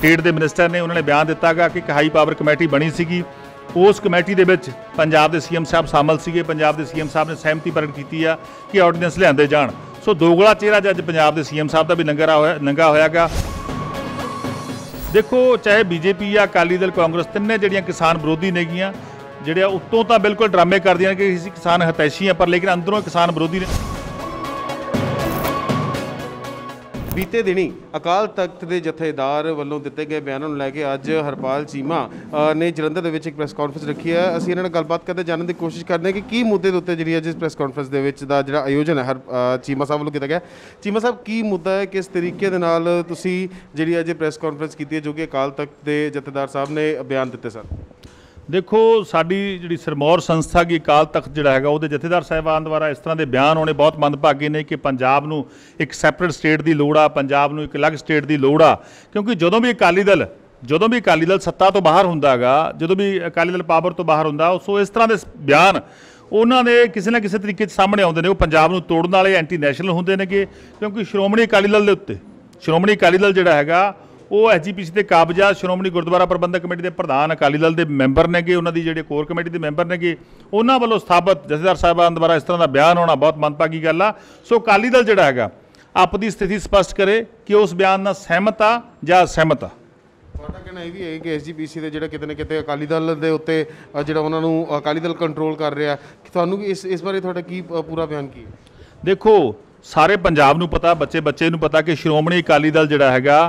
state ਦੇ minister ਨੇ ਉਹਨਾਂ ਨੇ ਬਿਆਨ ਦਿੱਤਾਗਾ ਕਿ ਹਾਈ ਪਾਵਰ ਕਮੇਟੀ ਬਣੀ ਸੀਗੀ ਉਸ ਕਮੇਟੀ ਦੇ ਵਿੱਚ ਪੰਜਾਬ ਦੇ ਸੀਐਮ ਸਾਹਿਬ ਸ਼ਾਮਲ ਸੀਗੇ ਪੰਜਾਬ ਦੇ ਸੀਐਮ ਸਾਹਿਬ ਨੇ ਸਹਿਮਤੀ ਪ੍ਰਗਟ ਕੀਤੀ ਆ ਕਿ ਆਰਡੀਨੈਂਸ ਲਿਆਂਦੇ ਜਾਣ ਸੋ ਦੋਗਲਾ ਚਿਹਰਾ ਜੱਜ ਪੰਜਾਬ ਦੇ ਸੀਐਮ ਸਾਹਿਬ ਦਾ ਵੀ ਨੰਗਾ ਹੋਇਆ ਨੰਗਾ ਹੋਇਆਗਾ ਦੇਖੋ ਚਾਹੇ ਬੀਜੇਪੀ ਆ ਅਕਾਲੀ ਦਲ ਕਾਂਗਰਸ ਤਿੰਨੇ ਜਿਹੜੀਆਂ ਕਿਸਾਨ ਵਿਰੋਧੀ ਨੇਗੀਆਂ ਜਿਹੜਿਆ ਉੱਤੋਂ ਤਾਂ ਬਿਲਕੁਲ ਡਰਾਮੇ ਕਰਦੀਆਂ ਕਿ ਅਸੀਂ ਕਿਸਾਨ ਹਤੈਸ਼ੀ ਆ ਪਰ ਲੇਕਿਨ ਅੰਦਰੋਂ ਕਿਸਾਨ ਵਿਰੋਧੀ ਨੇ ਬੀਤੇ ਦਿਨੀ ਅਕਾਲ ਤਖਤ ਦੇ ਜਥੇਦਾਰ ਵੱਲੋਂ ਦਿੱਤੇ ਗਏ ਬਿਆਨ ਨੂੰ ਲੈ ਕੇ ਅੱਜ ਹਰਪਾਲ ਚੀਮਾ ਨੇ ਜਲੰਧਰ ਦੇ ਵਿੱਚ ਇੱਕ ਪ੍ਰੈਸ ਕਾਨਫਰੰਸ ਰੱਖੀ ਹੈ ਅਸੀਂ ਇਹਨਾਂ ਨਾਲ ਗੱਲਬਾਤ ਕਰਦੇ ਜਾਣਨ ਦੀ ਕੋਸ਼ਿਸ਼ ਕਰਦੇ ਹਾਂ ਕਿ ਕੀ ਮੁੱਦੇ ਦੇ ਉੱਤੇ ਜਿਹੜੀ ਅੱਜ ਇਸ ਪ੍ਰੈਸ ਕਾਨਫਰੰਸ ਦੇ ਵਿੱਚ ਦਾ ਜਿਹੜਾ ਆਯੋਜਨ ਹੈ ਹਰ ਚੀਮਾ ਸਾਹਿਬ ਵੱਲੋਂ ਕੀਤਾ ਗਿਆ ਚੀਮਾ ਸਾਹਿਬ ਕੀ ਮੁੱਦਾ ਹੈ ਕਿਸ ਤਰੀਕੇ ਦੇ ਨਾਲ ਤੁਸੀਂ ਜਿਹੜੀ ਅੱਜ ਪ੍ਰੈਸ ਕਾਨਫਰੰਸ ਕੀਤੀ ਹੈ ਜੋ ਕਿ ਅਕਾਲ ਤਖਤ ਦੇ ਜਥੇਦਾਰ ਸਾਹਿਬ ਨੇ ਬਿਆਨ ਦਿੱਤੇ ਸਨ ਦੇਖੋ ਸਾਡੀ ਜਿਹੜੀ ਸਰਮੌਰ ਸੰਸਥਾ ਕੀ ਅਕਾਲ ਤਖਤ ਜਿਹੜਾ ਹੈਗਾ ਉਹਦੇ ਜਥੇਦਾਰ ਸਹਿਬਾਨ ਦੁਆਰਾ ਇਸ ਤਰ੍ਹਾਂ ਦੇ ਬਿਆਨ ਹੋਣੇ ਬਹੁਤ ਭਾਗੇ ਨੇ ਕਿ ਪੰਜਾਬ ਨੂੰ ਇੱਕ ਸੈਪਰੇਟ ਸਟੇਟ ਦੀ ਲੋੜ ਆ ਪੰਜਾਬ ਨੂੰ ਇੱਕ ਅਲੱਗ ਸਟੇਟ ਦੀ ਲੋੜ ਆ ਕਿਉਂਕਿ ਜਦੋਂ ਵੀ ਅਕਾਲੀ ਦਲ ਜਦੋਂ ਵੀ ਅਕਾਲੀ ਦਲ ਸੱਤਾ ਤੋਂ ਬਾਹਰ ਹੁੰਦਾਗਾ ਜਦੋਂ ਵੀ ਅਕਾਲੀ ਦਲ ਪਾਵਰ ਤੋਂ ਬਾਹਰ ਹੁੰਦਾ ਸੋ ਇਸ ਤਰ੍ਹਾਂ ਦੇ ਬਿਆਨ ਉਹਨਾਂ ਦੇ ਕਿਸੇ ਨਾ ਕਿਸੇ ਤਰੀਕੇ ਚ ਸਾਹਮਣੇ ਆਉਂਦੇ ਨੇ ਉਹ ਪੰਜਾਬ ਨੂੰ ਤੋੜਨ ਵਾਲੇ ਐਂਟੀ ਨੈਸ਼ਨਲ ਹੁੰਦੇ ਨੇ ਕਿ ਕਿਉਂਕਿ ਸ਼੍ਰੋਮਣੀ ਅਕਾਲੀ ਦਲ ਦੇ ਉੱਤੇ ਸ਼੍ਰੋਮਣੀ ਅਕਾਲੀ ਦਲ ਜਿਹੜਾ ਹੈਗਾ ਉਹ ਐਜੀਪੀਸੀ ਤੇ ਕਾਬਜਾ ਸ਼੍ਰੋਮਣੀ ਗੁਰਦੁਆਰਾ ਪ੍ਰਬੰਧਕ ਕਮੇਟੀ ਦੇ ਪ੍ਰਧਾਨ ਅਕਾਲੀ ਦਲ ਦੇ ਮੈਂਬਰ ਨੇਗੇ ਉਹਨਾਂ ਦੀ ਜਿਹੜੇ ਕੋਰ ਕਮੇਟੀ ਦੇ ਮੈਂਬਰ ਨੇਗੇ ਉਹਨਾਂ ਵੱਲੋਂ ਸਥਾਪਿਤ ਜਥੇਦਾਰ ਸਾਹਿਬਾਨ ਦੁਆਰਾ ਇਸ ਤਰ੍ਹਾਂ ਦਾ ਬਿਆਨ ਹੋਣਾ ਬਹੁਤ ਮੰਦਭਾਗੀ ਗੱਲ ਆ ਸੋ ਅਕਾਲੀ ਦਲ ਜਿਹੜਾ ਹੈਗਾ ਆਪਦੀ ਸਥਿਤੀ ਸਪਸ਼ਟ ਕਰੇ ਕਿ ਉਸ ਬਿਆਨ ਨਾਲ ਸਹਿਮਤ ਆ ਜਾਂ ਸਹਿਮਤ ਆ ਤੁਹਾਡਾ ਕਹਿਣਾ ਇਹ ਵੀ ਹੈ ਕਿ ਐਸਜੀਪੀਸੀ ਦੇ ਜਿਹੜਾ ਕਿਤੇ ਨਾ ਕਿਤੇ ਅਕਾਲੀ ਦਲ ਦੇ ਉੱਤੇ ਜਿਹੜਾ ਉਹਨਾਂ ਨੂੰ ਅਕਾਲੀ ਦਲ ਕੰਟਰੋਲ ਕਰ ਰਿਹਾ ਕਿ ਤੁਹਾਨੂੰ ਇਸ ਇਸ ਬਾਰੇ ਤੁਹਾਡਾ ਕੀ ਪੂਰਾ ਬਿਆਨ ਕੀ ਹੈ ਦੇਖੋ ਸਾਰੇ ਪੰਜਾਬ ਨੂੰ ਪਤਾ ਬੱਚੇ ਬੱਚੇ ਨੂੰ ਪਤਾ ਕਿ ਸ਼੍ਰੋਮਣੀ ਅਕਾਲੀ ਦਲ ਜਿਹੜਾ ਹੈਗਾ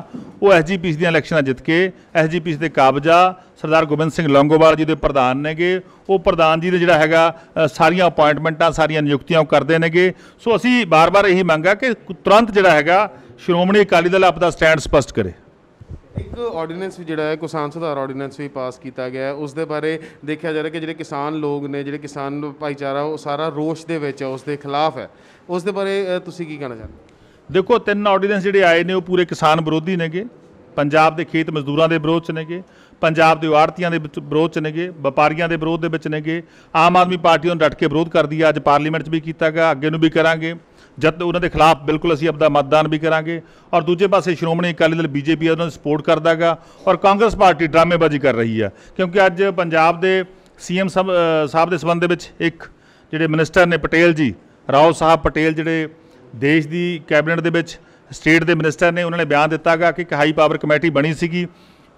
ਉਹ ਐਸਜੀਪੀਸ ਦੀਆਂ ਇਲੈਕਸ਼ਨਾਂ ਜਿੱਤ ਕੇ ਐਸਜੀਪੀਸ ਦੇ ਕਾਬਜਾ ਸਰਦਾਰ ਗੋਬਿੰਦ ਸਿੰਘ ਲੰਗੋਵਾਲ ਜੀ ਦੇ ਪ੍ਰਧਾਨ ਨੇਗੇ ਉਹ ਪ੍ਰਧਾਨ ਜੀ ਦੇ ਜਿਹੜਾ ਹੈਗਾ ਸਾਰੀਆਂ ਅਪਾਇੰਟਮੈਂਟਾਂ ਸਾਰੀਆਂ ਨਿਯੁਕਤੀਆਂ ਕਰਦੇ ਨੇਗੇ ਸੋ ਅਸੀਂ ਬਾਰ-ਬਾਰ ਇਹੀ ਮੰਗਾ ਕਿ ਤੁਰੰਤ ਜਿਹੜਾ ਹੈਗਾ ਸ਼੍ਰੋਮਣੀ ਅਕਾਲੀ ਦਲ ਆਪਦਾ ਸਟੈਂਡ ਸਪਸ਼ਟ ਕਰੇ ਇੱਕ ਆਰਡੀਨੈਂਸ ਵੀ ਜਿਹੜਾ ਹੈ ਕਿਸਾਨ ਸੁਧਾਰ ਆਰਡੀਨੈਂਸ ਵੀ ਪਾਸ ਕੀਤਾ ਗਿਆ ਹੈ ਉਸ ਦੇ ਬਾਰੇ ਦੇਖਿਆ ਜਾ ਰਿਹਾ ਕਿ ਜਿਹੜੇ ਕਿਸਾਨ ਲੋਕ ਨੇ ਜਿਹੜੇ ਕਿਸਾਨ ਭਾਈਚਾਰਾ ਉਹ ਸਾਰਾ ਰੋਸ਼ ਦੇ ਵਿੱਚ ਹੈ ਉਸ ਦੇ ਖਿਲਾਫ ਹੈ ਉਸ ਦੇ ਬਾਰੇ ਤੁਸੀਂ ਕੀ ਕਹਿਣਾ ਚਾਹੁੰਦੇ ਦੇਖੋ ਤਿੰਨ ਆਰਡੀਨੈਂਸ ਜਿਹੜੇ ਆਏ ਨੇ ਉਹ ਪੂਰੇ ਕਿਸਾਨ ਵਿਰੋਧੀ ਨੇਗੇ ਪੰਜਾਬ ਦੇ ਖੇਤ ਮਜ਼ਦੂਰਾਂ ਦੇ ਵਿਰੋਧ 'ਚ ਨੇਗੇ ਪੰਜਾਬ ਦੇ ਆੜਤੀਆਂ ਦੇ ਵਿੱਚ ਵਿਰੋਧ 'ਚ ਨੇਗੇ ਵਪਾਰੀਆਂ ਦੇ ਵਿਰੋਧ ਦੇ ਵਿੱਚ ਨੇਗੇ ਆਮ ਆਦਮੀ ਪਾਰਟੀ ਨੂੰ ਡਟ ਕੇ ਵਿਰੋਧ ਕਰਦੀ ਆ ਅੱਜ ਪਾਰਲੀਮੈਂਟ 'ਚ ਵੀ ਕੀਤਾਗਾ ਅੱਗੇ ਨੂੰ ਵੀ ਕਰਾਂਗੇ ਜਦ ਉਹਨਾਂ ਦੇ ਖਿਲਾਫ ਬਿਲਕੁਲ ਅਸੀਂ ਆਪਦਾ ਮਤਦਾਨ ਵੀ ਕਰਾਂਗੇ ਔਰ ਦੂਜੇ ਪਾਸੇ ਸ਼੍ਰੋਮਣੀ ਅਕਾਲੀ ਦਲ ਬੀਜੇਪੀ ਉਹਨਾਂ ਨੂੰ ਸਪੋਰਟ ਕਰਦਾਗਾ ਔਰ ਕਾਂਗਰਸ ਪਾਰਟੀ ਡਰਾਮੇਬਾਜ਼ੀ ਕਰ ਰਹੀ ਆ ਕਿਉਂਕਿ ਅੱਜ ਪੰਜਾਬ ਦੇ ਸੀਐਮ ਸਾਹਿਬ ਦੇ ਸਬੰਧ ਦੇ ਵਿੱਚ ਇੱਕ ਜਿਹੜੇ ਮਿਨਿਸਟਰ ਨੇ ਪਟੇਲ ਜੀ ਰਾਓ ਸਾਹਿਬ ਪਟੇਲ ਜਿਹੜੇ ਦੇਸ਼ ਦੀ ਕੈਬਨਿਟ ਦੇ ਵਿੱਚ ਸਟੇਟ ਦੇ ਮਿਨਿਸਟਰ ਨੇ ਉਹਨਾਂ ਨੇ ਬਿਆਨ ਦਿੱਤਾਗਾ ਕਿ ਇੱਕ ਹਾਈ ਪਾਵਰ ਕਮੇਟੀ ਬਣੀ ਸੀਗੀ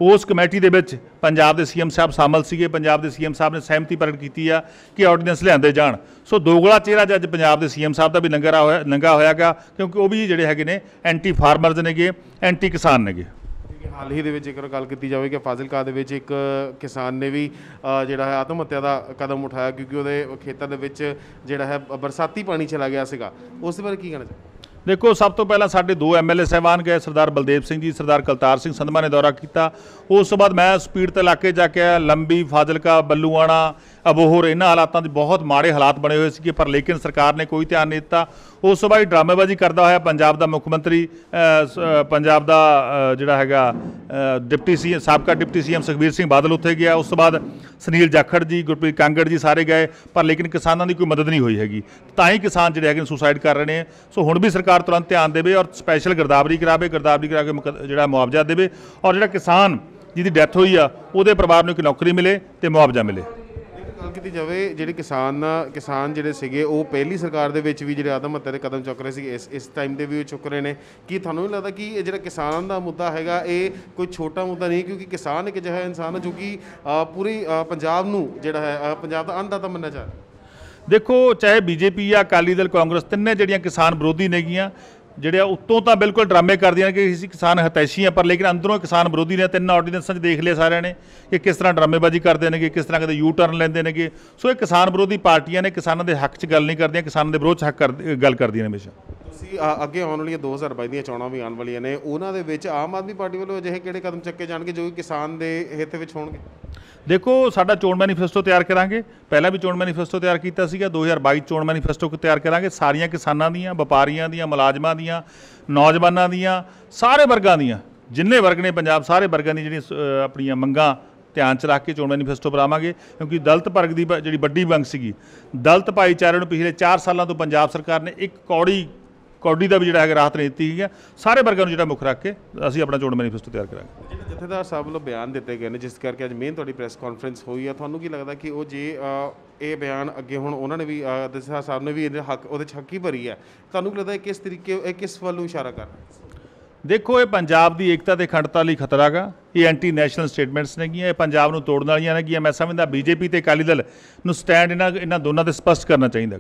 ਉਸ ਕਮੇਟੀ ਦੇ ਵਿੱਚ ਪੰਜਾਬ ਦੇ ਸੀਐਮ ਸਾਹਿਬ ਸ਼ਾਮਲ ਸੀਗੇ ਪੰਜਾਬ ਦੇ ਸੀਐਮ ਸਾਹਿਬ ਨੇ ਸਹਿਮਤੀ ਪ੍ਰਗਟ ਕੀਤੀ ਆ ਕਿ ਆਰਡੀਨੈਂਸ ਲਿਆਂਦੇ ਜਾਣ ਸੋ ਦੋਗਲਾ ਚਿਹਰਾ ਅੱਜ ਪੰਜਾਬ ਦੇ ਸੀਐਮ ਸਾਹਿਬ ਦਾ ਵੀ ਲੰਗਰ ਹੋਇਆ ਨੰਗਾ ਹੋਇਆਗਾ ਕਿਉਂਕਿ ਉਹ ਵੀ ਜਿਹੜੇ ਹੈਗੇ ਨੇ ਐਂਟੀ ਫਾਰਮਰਜ਼ ਨੇਗੇ ਐਂਟੀ ਕਿਸਾਨ ਨੇਗੇ ਹਾਲ ਹੀ ਦੇ ਵਿੱਚ ਜੇਕਰ ਗੱਲ ਕੀਤੀ ਜਾਵੇ ਕਿ ਫਾਜ਼ਿਲਕਾ ਦੇ ਵਿੱਚ ਇੱਕ ਕਿਸਾਨ ਨੇ ਵੀ ਜਿਹੜਾ ਹੈ ਆਤਮ ਹੱਤਿਆ ਦਾ ਕਦਮ ਉਠਾਇਆ ਕਿਉਂਕਿ ਉਹਦੇ ਖੇਤਾਂ ਦੇ ਵਿੱਚ ਜਿਹੜਾ ਹੈ ਬਰਸਾਤੀ ਪਾਣੀ ਚਲਾ ਗਿਆ ਸੀਗਾ ਉਸ ਬਾਰੇ ਕੀ ਕਹਿਣਾ ਚਾਹੁੰਦੇ ਦੇਖੋ ਸਭ ਤੋਂ ਪਹਿਲਾਂ ਸਾਡੇ ਦੋ ਐਮਐਲਏ ਸਹਿਬਾਨ ਗਏ ਸਰਦਾਰ ਬਲਦੇਵ ਸਿੰਘ ਜੀ ਸਰਦਾਰ ਕਲਤਾਰ ਸਿੰਘ ਸੰਧਮਾ ਨੇ ਦੌਰਾ ਕੀਤਾ ਉਸ ਤੋਂ ਬਾਅਦ ਮੈਂ ਸਪੀਡ ਤੇ ਇਲਾਕੇ ਜਾ ਕੇ ਲੰਬੀ ਫਾਜ਼ਿਲਕਾ ਬੱਲੂਆਣਾ ਅਬੋਹਰ ਇਹਨਾਂ ਹਾਲਾਤਾਂ ਦੇ ਬਹੁਤ ਮਾੜੇ ਹਾਲਾਤ ਬਣੇ ਹੋਏ ਸੀ ਕਿ ਪਰ ਲੇਕਿਨ ਸਰਕਾਰ ਨੇ ਕੋਈ ਧਿਆਨ ਨਹੀਂ ਦਿੱਤਾ ਉਸ ਤੋਂ ਬਾਅਦ ਡਰਾਮੇਬਾਜ਼ੀ ਕਰਦਾ ਹੋਇਆ ਪੰਜਾਬ ਦਾ ਮੁੱਖ ਮੰਤਰੀ ਪੰਜਾਬ ਦਾ ਜਿਹੜਾ ਹੈਗਾ ਡਿਪਟੀ ਸੀ ਸਾਬਕਾ ਡਿਪਟੀ ਸੀਐਮ ਸੁਖਬੀਰ ਸਿੰਘ ਬਾਦਲ ਉੱਥੇ ਗਿਆ ਉਸ ਤੋਂ ਬਾਅਦ ਸੁਨੀਲ ਜਾਖੜ ਜੀ ਗੁਰਪ੍ਰੀਤ ਕਾਂਗੜ ਜੀ ਸਾਰੇ ਗਏ ਪਰ ਲੇਕਿਨ ਕਿਸਾਨਾਂ ਦੀ ਕੋਈ ਮਦਦ ਨਹੀਂ ਹੋਈ ਹੈਗੀ ਤਾਂ ਹੀ ਕਿਸਾਨ ਜਿਹੜੇ ਹੈਗੇ ਨੇ ਸੁਸਾਈਡ ਕਰ ਰਹੇ ਨੇ ਸੋ ਹੁਣ ਵੀ ਸਰਕਾਰ ਤੁਰੰਤ ਧਿਆਨ ਦੇਵੇ ਔਰ ਸਪੈਸ਼ਲ ਗਰਦਾਵਰੀ ਕਰਾਵੇ ਗਰਦਾਵਰੀ ਕਰਾ ਕੇ ਜਿਹੜਾ ਮੁਆਵਜ਼ਾ ਦੇਵੇ ਔਰ ਜਿਹੜਾ ਕਿਸਾਨ ਜਿਹਦੀ ਡੈਥ ਹੋਈ ਆ ਉਹਦੇ ਪਰਿਵਾਰ ਨੂੰ ਇੱਕ ਨੌਕਰੀ ਮਿਲੇ ਤੇ ਮੁਆਵਜ਼ਾ ਮਿਲੇ ਕੀਤੀ ਜਾਵੇ ਜਿਹੜੇ ਕਿਸਾਨ ਕਿਸਾਨ ਜਿਹੜੇ ਸੀਗੇ ਉਹ ਪਹਿਲੀ ਸਰਕਾਰ ਦੇ ਵਿੱਚ ਵੀ ਜਿਹੜੇ ਆਦਮ ਹੱਤਿਆ ਦੇ ਕਦਮ ਚੁੱਕ ਰਹੇ ਸੀ ਇਸ ਇਸ ਟਾਈਮ ਦੇ ਵੀ ਉਹ ਚੁੱਕ ਰਹੇ ਨੇ ਕੀ ਤੁਹਾਨੂੰ ਨਹੀਂ ਲੱਗਦਾ ਕਿ ਇਹ ਜਿਹੜਾ ਕਿਸਾਨਾਂ ਦਾ ਮੁੱਦਾ ਹੈਗਾ ਇਹ ਕੋਈ ਛੋਟਾ ਮੁੱਦਾ ਨਹੀਂ ਕਿਉਂਕਿ ਕਿਸਾਨ ਇੱਕ ਜਿਹੜਾ ਇਨਸਾਨ ਹੈ ਜੋ ਕਿ ਪੂਰੀ ਪੰਜਾਬ ਨੂੰ ਜਿਹੜਾ ਹੈ ਪੰਜਾਬ ਦਾ ਅੰਨਦਾਤਾ ਮੰਨਿਆ ਜਾਂਦਾ ਦੇਖੋ ਚਾਹੇ ਬੀਜੇਪੀ ਜਾਂ ਅਕਾਲੀ ਦਲ ਕਾਂਗਰਸ ਤਿੰਨੇ ਜਿਹੜੀਆਂ ਕਿਸਾਨ ਵਿਰੋਧੀ ਨੇਗੀਆਂ ਜਿਹੜੇ ਆ ਉੱਤੋਂ ਤਾਂ ਬਿਲਕੁਲ ਡਰਾਮੇ ਕਰਦੀਆਂ ਕਿ ਅਸੀਂ ਕਿਸਾਨ ਹਤੈਸ਼ੀ ਆ ਪਰ ਲੇਕਿਨ ਅੰਦਰੋਂ ਕਿਸਾਨ ਵਿਰੋਧੀ ਨੇ ਤਿੰਨ ਆਰਡੀਨੈਂਸਾਂ 'ਚ ਦੇਖ ਲਿਆ ਸਾਰਿਆਂ ਨੇ ਕਿ ਕਿਸ ਤਰ੍ਹਾਂ ਡਰਾਮੇਬਾਜ਼ੀ ਕਰਦੇ ਨੇਗੇ ਕਿਸ ਤਰ੍ਹਾਂ ਕਦੇ ਯੂ ਟਰਨ ਲੈਂਦੇ ਨੇਗੇ ਸੋ ਇਹ ਕਿਸਾਨ ਵਿਰੋਧੀ ਪਾਰਟੀਆਂ ਨੇ ਕਿਸਾਨਾਂ ਦੇ ਹੱਕ 'ਚ ਗੱਲ ਨਹੀਂ ਕਰਦੀਆਂ ਕਿਸਾਨਾਂ ਦੇ ਵਿਰੋਧ 'ਚ ਹੱਕ ਗੱਲ ਕਰਦੀਆਂ ਨੇ ਹਮੇਸ਼ਾ ਤੁਸੀਂ ਅੱਗੇ ਆਉਣ ਵਾਲੀਆਂ 2022 ਦੀਆਂ ਚੋਣਾਂ ਵੀ ਆਉਣ ਵਾਲੀਆਂ ਨੇ ਉਹਨਾਂ ਦੇ ਵਿੱਚ ਆਮ ਆਦਮੀ ਪਾਰਟੀ ਵੱਲੋਂ ਅਜਿਹੇ ਕਿਹੜੇ ਕਦਮ ਚੱਕੇ ਜਾਣਗੇ ਜੋ ਕਿ ਕਿਸਾਨ ਦੇ ਹਿੱਤ ਵਿੱਚ ਹੋਣਗੇ ਦੇਖੋ ਸਾਡਾ ਚੋਣ ਮੈਨੀਫੈਸਟੋ ਤਿਆਰ ਕਰਾਂਗੇ ਪਹਿਲਾਂ ਵੀ ਚੋਣ ਮੈਨੀਫੈਸਟੋ ਤਿਆਰ ਕੀਤਾ ਸੀਗਾ 2022 ਚੋਣ ਮੈਨੀਫੈਸਟੋ ਕੋ ਤਿਆਰ ਕਰਾਂਗੇ ਸਾਰੀਆਂ ਕਿਸਾਨਾਂ ਦੀਆਂ ਵਪਾਰੀਆਂ ਦੀਆਂ ਮੁਲਾਜ਼ਮਾਂ ਦੀਆਂ ਨੌਜਵਾਨਾਂ ਦੀਆਂ ਸਾਰੇ ਵਰਗਾਂ ਦੀਆਂ ਜਿੰਨੇ ਵਰਗ ਨੇ ਪੰਜਾਬ ਸਾਰੇ ਵਰਗਾਂ ਦੀ ਜਿਹੜੀ ਆਪਣੀਆਂ ਮੰਗਾਂ ਧਿਆਨ ਚ ਰੱਖ ਕੇ ਚੋਣ ਮੈਨੀਫੈਸਟੋ ਬਣਾਵਾਂਗੇ ਕਿਉਂਕਿ ਦਲਤ ਵਰਗ ਦੀ ਜਿਹੜੀ ਵੱਡੀ ਮੰਗ ਸੀਗੀ ਦਲਤ ਭਾਈਚਾਰੇ ਨੂੰ ਪਿਛਲੇ 4 ਸਾਲਾਂ ਤੋਂ ਪੰਜਾਬ ਸਰਕਾਰ ਨੇ ਇੱਕ ਕੌੜੀ ਕੌਡੀ ਦਾ ਵੀ ਜਿਹੜਾ ਹੈਗਾ ਰਾਹਤ ਨੀਤੀ ਹੈ ਸਾਰੇ ਵਰਗਾਂ ਨੂੰ ਜਿਹੜਾ ਮੁੱਖ ਰੱਖ ਕੇ ਅਸੀਂ ਆਪਣਾ ਚੋਣ ਮੈਨੀਫੈਸਟੋ ਤਿਆਰ ਕਰਾਂਗੇ ਦਾ ਸਾਹਿਬ ਵੱਲੋਂ ਬਿਆਨ ਦਿੱਤੇ ਗਏ ਨੇ ਜਿਸ ਕਰਕੇ ਅੱਜ ਮੇਨ ਤੁਹਾਡੀ ਪ੍ਰੈਸ ਕਾਨਫਰੰਸ ਹੋਈ ਆ ਤੁਹਾਨੂੰ ਕੀ ਲੱਗਦਾ ਕਿ ਉਹ ਜੇ ਇਹ ਬਿਆਨ ਅੱਗੇ ਹੁਣ ਉਹਨਾਂ ਨੇ ਵੀ ਦਸਾ ਸਾਹਿਬ ਨੇ ਵੀ ਇਹਦੇ ਹੱਕ ਉਹਦੇ ਛੱਕੀ ਭਰੀ ਹੈ ਤੁਹਾਨੂੰ ਕੀ ਲੱਗਦਾ ਕਿਸ ਤਰੀਕੇ ਇਹ ਕਿਸ ਵੱਲ ਨੂੰ ਇਸ਼ਾਰਾ ਕਰ ਦੇਖੋ ਇਹ ਪੰਜਾਬ ਦੀ ਏਕਤਾ ਤੇ ਖੰਡਤਾ ਲਈ ਖਤਰਾ ਹੈਗਾ ਇਹ ਐਂਟੀ ਨੈਸ਼ਨਲ ਸਟੇਟਮੈਂਟਸ ਨੇਗੀਆਂ ਇਹ ਪੰਜਾਬ ਨੂੰ ਤੋੜਨ ਵਾਲੀਆਂ ਨੇਗੀਆਂ ਮੈਂ ਸਮਝਦਾ ਬੀਜੇਪੀ ਤੇ ਅਕਾਲੀ ਦਲ ਨੂੰ ਸਟੈਂਡ ਇਹਨਾਂ ਇਹਨਾਂ ਦੋਨਾਂ ਤੇ ਸਪਸ਼ਟ ਕਰਨਾ ਹੈਗਾ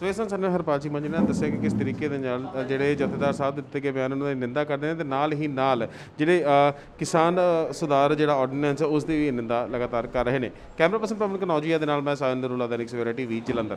ਸੋ ਇਸ ਨਾਲ ਹਰਪਾਲ ਸਿੰਘ ਮੰਜੀ ਦੱਸਿਆ ਕਿ ਕਿਸ ਤਰੀਕੇ ਦੇ ਨਾਲ ਜਿਹੜੇ ਜਥੇਦਾਰ ਸਾਹਿਬ ਦਿੱਤੇ ਗਏ ਬਿਆਨ ਉਹਨਾਂ ਦੀ ਨਿੰਦਾ ਕਰਦੇ ਨੇ ਤੇ ਨਾਲ ਹੀ ਨਾਲ ਜਿਹੜੇ ਕਿਸਾਨ ਸੁਧਾਰ ਜਿਹੜਾ ਆਰਡੀਨੈਂਸ ਹੈ ਉਸ ਦੀ ਵੀ ਨਿੰਦਾ ਲਗਾਤਾਰ ਕਰ ਰਹੇ ਨੇ ਕੈਮਰਾ ਪਰਸਨ ਪਵਨ ਕਨੌਜੀਆ ਦੇ ਨਾਲ ਮੈਂ ਸਾਇੰਦਰ ਰੂਲਾ ਦੈਨਿਕ ਸਵੇਰਾ ਟੀਵੀ ਜਲੰਧਰ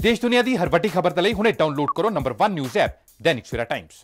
ਦੇਸ਼ ਦੁਨੀਆ ਦੀ ਹਰ ਵੱਡੀ ਖਬਰ ਤੇ ਲਈ ਹੁਣੇ ਡਾਊਨਲੋਡ ਕਰੋ number 1 news app Dainik Savera Times